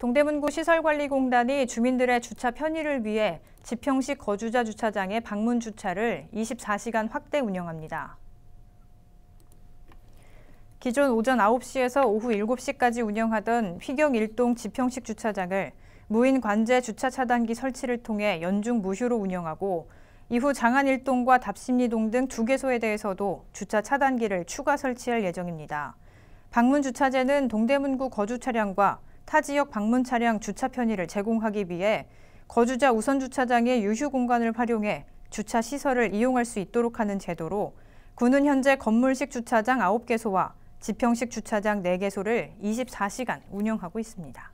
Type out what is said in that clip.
동대문구 시설관리공단이 주민들의 주차 편의를 위해 지평식 거주자 주차장의 방문 주차를 24시간 확대 운영합니다. 기존 오전 9시에서 오후 7시까지 운영하던 휘경 1동 지평식 주차장을 무인 관제 주차 차단기 설치를 통해 연중 무휴로 운영하고 이후 장안 1동과 답심리동 등 두 개소에 대해서도 주차 차단기를 추가 설치할 예정입니다. 방문 주차제는 동대문구 거주 차량과 타 지역 방문 차량 주차 편의를 제공하기 위해 거주자 우선 주차장의 유휴 공간을 활용해 주차 시설을 이용할 수 있도록 하는 제도로 군은 현재 건물식 주차장 9개소와 지평식 주차장 4개소를 24시간 운영하고 있습니다.